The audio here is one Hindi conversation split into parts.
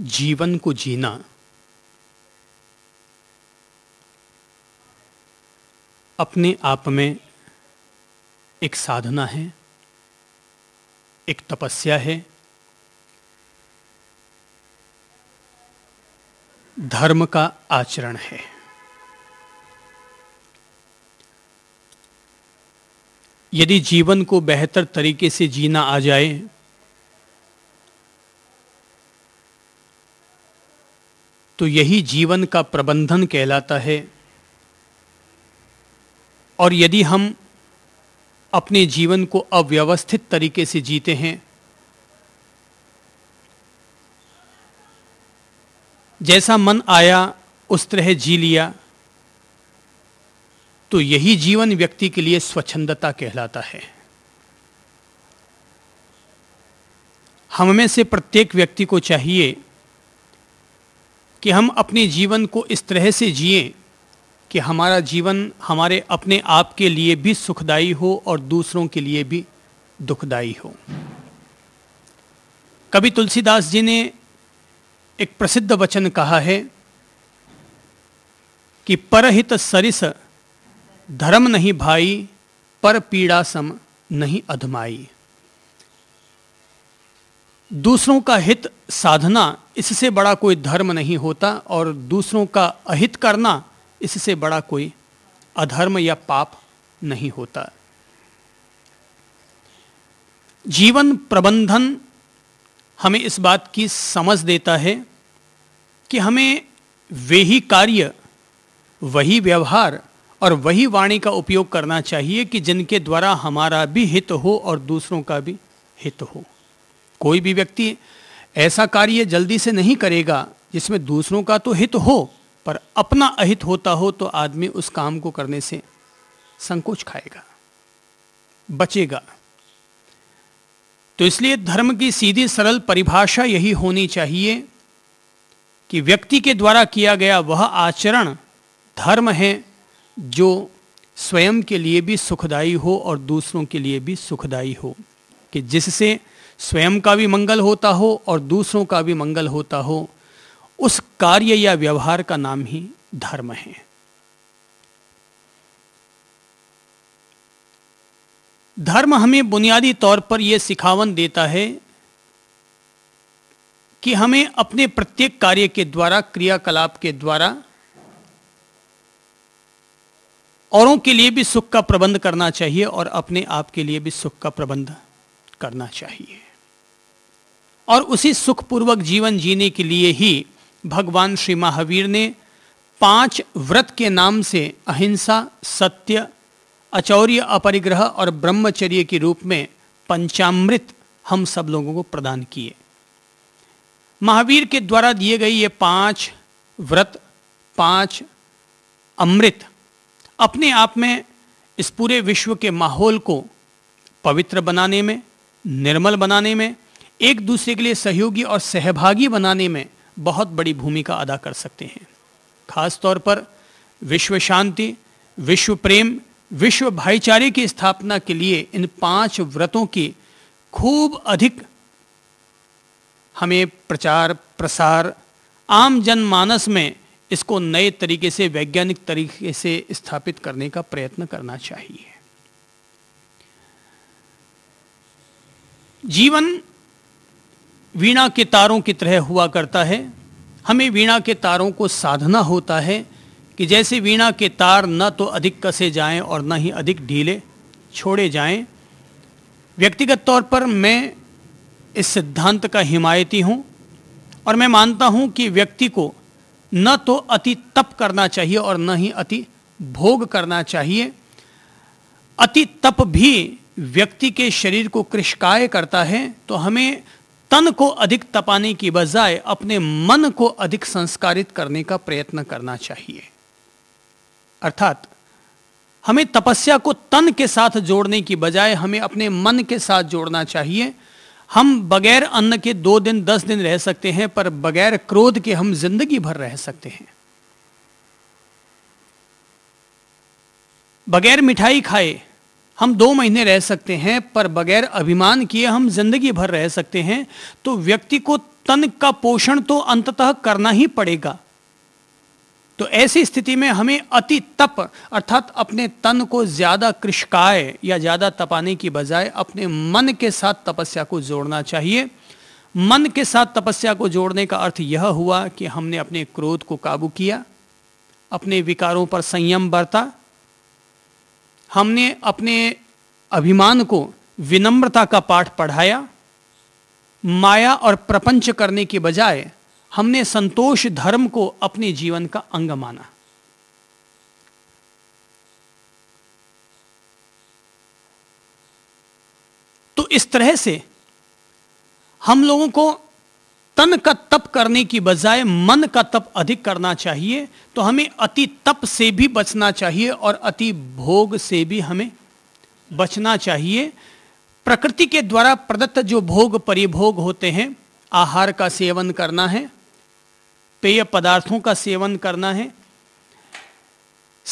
जीवन को जीना अपने आप में एक साधना है एक तपस्या है धर्म का आचरण है यदि जीवन को बेहतर तरीके से जीना आ जाए तो यही जीवन का प्रबंधन कहलाता है और यदि हम अपने जीवन को अव्यवस्थित तरीके से जीते हैं जैसा मन आया उस तरह जी लिया तो यही जीवन व्यक्ति के लिए स्वच्छंदता कहलाता है हम में से प्रत्येक व्यक्ति को चाहिए कि हम अपने जीवन को इस तरह से जिए कि हमारा जीवन हमारे अपने आप के लिए भी सुखदाई हो और दूसरों के लिए भी दुखदाई हो कभी तुलसीदास जी ने एक प्रसिद्ध वचन कहा है कि परहित सरिस धर्म नहीं भाई पर पीड़ा सम नहीं अधमाई दूसरों का हित साधना इससे बड़ा कोई धर्म नहीं होता और दूसरों का अहित करना इससे बड़ा कोई अधर्म या पाप नहीं होता जीवन प्रबंधन हमें इस बात की समझ देता है कि हमें वे ही कार्य वही व्यवहार और वही वाणी का उपयोग करना चाहिए कि जिनके द्वारा हमारा भी हित हो और दूसरों का भी हित हो कोई भी व्यक्ति ऐसा कार्य जल्दी से नहीं करेगा जिसमें दूसरों का तो हित हो पर अपना अहित होता हो तो आदमी उस काम को करने से संकोच खाएगा बचेगा तो इसलिए धर्म की सीधी सरल परिभाषा यही होनी चाहिए कि व्यक्ति के द्वारा किया गया वह आचरण धर्म है जो स्वयं के लिए भी सुखदाई हो और दूसरों के लिए भी सुखदाई हो कि जिससे स्वयं का भी मंगल होता हो और दूसरों का भी मंगल होता हो उस कार्य या व्यवहार का नाम ही धर्म है धर्म हमें बुनियादी तौर पर यह सिखावन देता है कि हमें अपने प्रत्येक कार्य के द्वारा क्रियाकलाप के द्वारा औरों के लिए भी सुख का प्रबंध करना चाहिए और अपने आप के लिए भी सुख का प्रबंध करना चाहिए और उसी सुखपूर्वक जीवन जीने के लिए ही भगवान श्री महावीर ने पांच व्रत के नाम से अहिंसा सत्य अचौर्य अपरिग्रह और ब्रह्मचर्य के रूप में पंचामृत हम सब लोगों को प्रदान किए महावीर के द्वारा दिए गए ये पांच व्रत पांच अमृत अपने आप में इस पूरे विश्व के माहौल को पवित्र बनाने में निर्मल बनाने में एक दूसरे के लिए सहयोगी और सहभागी बनाने में बहुत बड़ी भूमिका अदा कर सकते हैं खास तौर पर विश्व शांति विश्व प्रेम विश्व भाईचारे की स्थापना के लिए इन पांच व्रतों की खूब अधिक हमें प्रचार प्रसार आम जनमानस में इसको नए तरीके से वैज्ञानिक तरीके से स्थापित करने का प्रयत्न करना चाहिए जीवन वीणा के तारों की तरह हुआ करता है हमें वीणा के तारों को साधना होता है कि जैसे वीणा के तार न तो अधिक कसे जाएं और न ही अधिक ढीले छोड़े जाएं व्यक्तिगत तौर पर मैं इस सिद्धांत का हिमायती हूँ और मैं मानता हूँ कि व्यक्ति को न तो अति तप करना चाहिए और न ही अति भोग करना चाहिए अति तप भी व्यक्ति के शरीर को कृषकाय करता है तो हमें तन को अधिक तपाने की बजाय अपने मन को अधिक संस्कारित करने का प्रयत्न करना चाहिए अर्थात हमें तपस्या को तन के साथ जोड़ने की बजाय हमें अपने मन के साथ जोड़ना चाहिए हम बगैर अन्न के दो दिन दस दिन रह सकते हैं पर बगैर क्रोध के हम जिंदगी भर रह सकते हैं बगैर मिठाई खाए हम दो महीने रह सकते हैं पर बगैर अभिमान किए हम जिंदगी भर रह सकते हैं तो व्यक्ति को तन का पोषण तो अंततः करना ही पड़ेगा तो ऐसी स्थिति में हमें अति तप अर्थात अपने तन को ज्यादा कृषकाय या ज्यादा तपाने की बजाय अपने मन के साथ तपस्या को जोड़ना चाहिए मन के साथ तपस्या को जोड़ने का अर्थ यह हुआ कि हमने अपने क्रोध को काबू किया अपने विकारों पर संयम बरता हमने अपने अभिमान को विनम्रता का पाठ पढ़ाया माया और प्रपंच करने के बजाय हमने संतोष धर्म को अपने जीवन का अंग माना तो इस तरह से हम लोगों को तन का तप करने की बजाय मन का तप अधिक करना चाहिए तो हमें अति तप से भी बचना चाहिए और अति भोग से भी हमें बचना चाहिए प्रकृति के द्वारा प्रदत्त जो भोग परिभोग होते हैं आहार का सेवन करना है पेय पदार्थों का सेवन करना है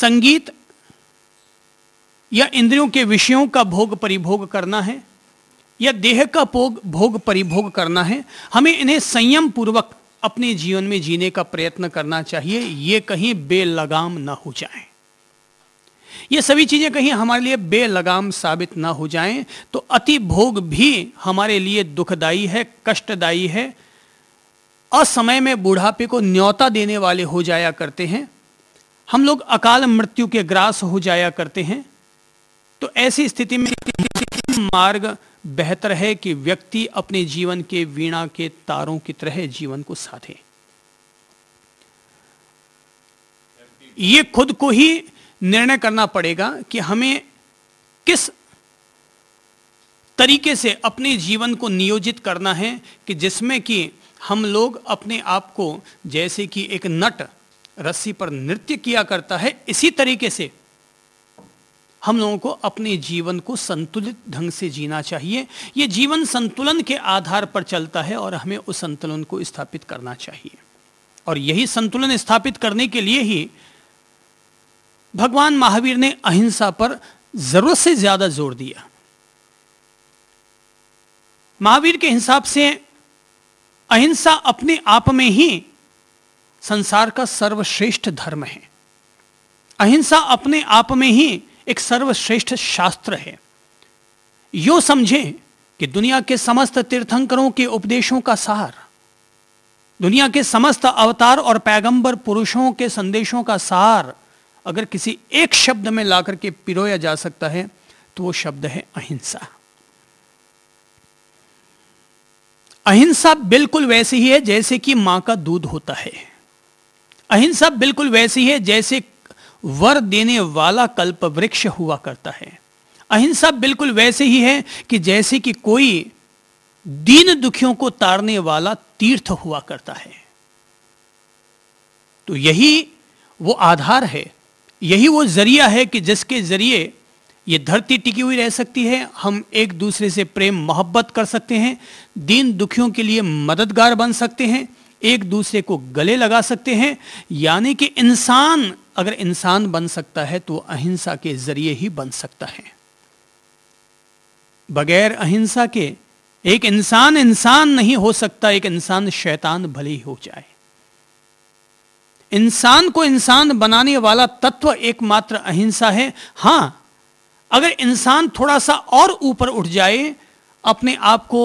संगीत या इंद्रियों के विषयों का भोग परिभोग करना है या देह का भोग भोग परिभोग करना है हमें इन्हें संयम पूर्वक अपने जीवन में जीने का प्रयत्न करना चाहिए ये कहीं बेलगाम ना हो जाए ये सभी चीजें कहीं हमारे लिए बेलगाम साबित ना हो जाएं तो अति भोग भी हमारे लिए दुखदायी है कष्टदायी है असमय में बुढ़ापे को न्योता देने वाले हो जाया करते हैं हम लोग अकाल मृत्यु के ग्रास हो जाया करते हैं तो ऐसी स्थिति में मार्ग बेहतर है कि व्यक्ति अपने जीवन के वीणा के तारों की तरह जीवन को साधे ये खुद को ही निर्णय करना पड़ेगा कि हमें किस तरीके से अपने जीवन को नियोजित करना है कि जिसमें कि हम लोग अपने आप को जैसे कि एक नट रस्सी पर नृत्य किया करता है इसी तरीके से हम लोगों को अपने जीवन को संतुलित ढंग से जीना चाहिए ये जीवन संतुलन के आधार पर चलता है और हमें उस संतुलन को स्थापित करना चाहिए और यही संतुलन स्थापित करने के लिए ही भगवान महावीर ने अहिंसा पर जरूरत से ज्यादा जोर दिया महावीर के हिसाब से अहिंसा अपने आप में ही संसार का सर्वश्रेष्ठ धर्म है अहिंसा अपने आप में ही एक सर्वश्रेष्ठ शास्त्र है यो समझें कि दुनिया के समस्त तीर्थंकरों के उपदेशों का सार दुनिया के समस्त अवतार और पैगंबर पुरुषों के संदेशों का सार अगर किसी एक शब्द में लाकर के पिरोया जा सकता है तो वो शब्द है अहिंसा अहिंसा बिल्कुल वैसी ही है जैसे कि मां का दूध होता है अहिंसा बिल्कुल वैसी है जैसे वर देने वाला कल्प वृक्ष हुआ करता है अहिंसा बिल्कुल वैसे ही है कि जैसे कि कोई दीन दुखियों को तारने वाला तीर्थ हुआ करता है तो यही वो आधार है यही वो जरिया है कि जिसके जरिए ये धरती टिकी हुई रह सकती है हम एक दूसरे से प्रेम मोहब्बत कर सकते हैं दीन दुखियों के लिए मददगार बन सकते हैं एक दूसरे को गले लगा सकते हैं यानी कि इंसान अगर इंसान बन सकता है तो अहिंसा के जरिए ही बन सकता है बगैर अहिंसा के एक इंसान इंसान नहीं हो सकता एक इंसान शैतान भले ही हो जाए इंसान को इंसान बनाने वाला तत्व एकमात्र अहिंसा है हां अगर इंसान थोड़ा सा और ऊपर उठ जाए अपने आप को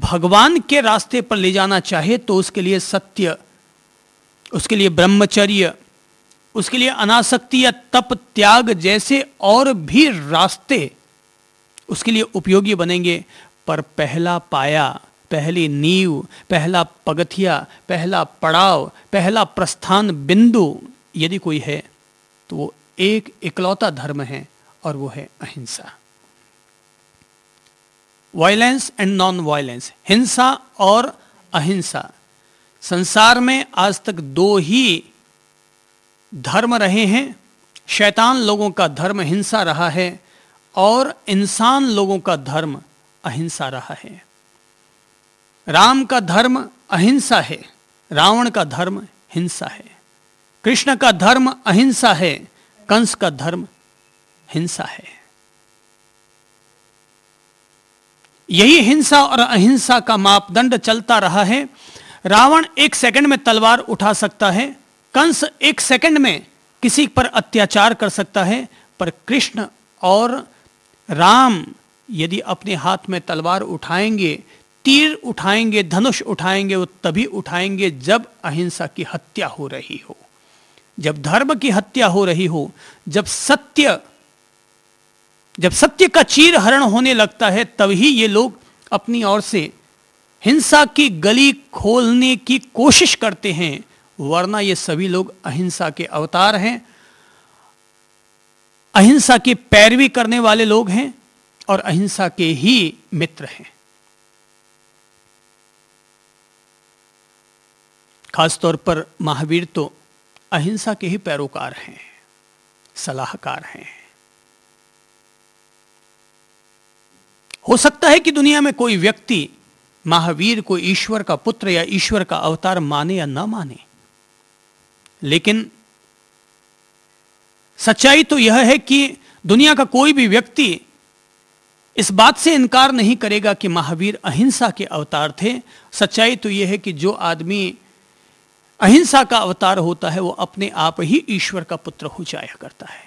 भगवान के रास्ते पर ले जाना चाहे तो उसके लिए सत्य उसके लिए ब्रह्मचर्य उसके लिए अनासक्ति या तप त्याग जैसे और भी रास्ते उसके लिए उपयोगी बनेंगे पर पहला पाया पहली नींव पहला पगथिया पहला पड़ाव पहला प्रस्थान बिंदु यदि कोई है तो वो एक इकलौता धर्म है और वो है अहिंसा वायलेंस एंड नॉन वायलेंस हिंसा और अहिंसा संसार में आज तक दो ही धर्म रहे हैं शैतान लोगों का धर्म हिंसा रहा है और इंसान लोगों का धर्म अहिंसा रहा है राम का धर्म अहिंसा है रावण का धर्म हिंसा है कृष्ण का धर्म अहिंसा है कंस का धर्म हिंसा है यही हिंसा और अहिंसा का मापदंड चलता रहा है रावण एक सेकंड में तलवार उठा सकता है कंस एक सेकंड में किसी पर अत्याचार कर सकता है पर कृष्ण और राम यदि अपने हाथ में तलवार उठाएंगे तीर उठाएंगे धनुष उठाएंगे वो तभी उठाएंगे जब अहिंसा की हत्या हो रही हो जब धर्म की हत्या हो रही हो जब सत्य जब सत्य का चीर हरण होने लगता है तभी ये लोग अपनी ओर से हिंसा की गली खोलने की कोशिश करते हैं वरना ये सभी लोग अहिंसा के अवतार हैं अहिंसा की पैरवी करने वाले लोग हैं और अहिंसा के ही मित्र हैं खासतौर पर महावीर तो अहिंसा के ही पैरोकार हैं सलाहकार हैं हो सकता है कि दुनिया में कोई व्यक्ति महावीर को ईश्वर का पुत्र या ईश्वर का अवतार माने या ना माने लेकिन सच्चाई तो यह है कि दुनिया का कोई भी व्यक्ति इस बात से इनकार नहीं करेगा कि महावीर अहिंसा के अवतार थे सच्चाई तो यह है कि जो आदमी अहिंसा का अवतार होता है वो अपने आप ही ईश्वर का पुत्र हो जाया करता है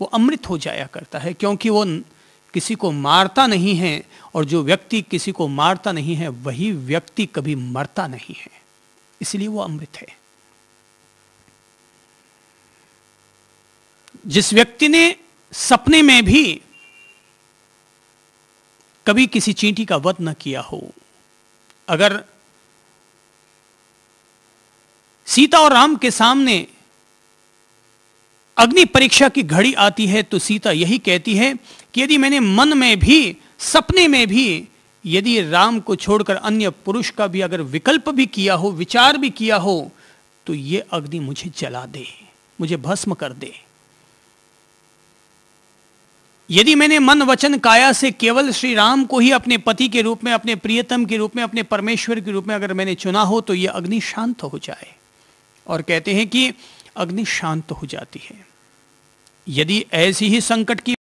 वो अमृत हो जाया करता है क्योंकि वो किसी को मारता नहीं है और जो व्यक्ति किसी को मारता नहीं है वही व्यक्ति कभी मरता नहीं है इसलिए वो अमृत है जिस व्यक्ति ने सपने में भी कभी किसी चींटी का वध न किया हो अगर सीता और राम के सामने अग्नि परीक्षा की घड़ी आती है तो सीता यही कहती है कि यदि मैंने मन में भी सपने में भी यदि राम को छोड़कर अन्य पुरुष का भी अगर विकल्प भी किया हो विचार भी किया हो तो ये अग्नि मुझे जला दे मुझे भस्म कर दे यदि मैंने मन वचन काया से केवल श्री राम को ही अपने पति के रूप में अपने प्रियतम के रूप में अपने परमेश्वर के रूप में अगर मैंने चुना हो तो यह अग्नि शांत हो जाए और कहते हैं कि अग्नि शांत हो जाती है यदि ऐसी ही संकट की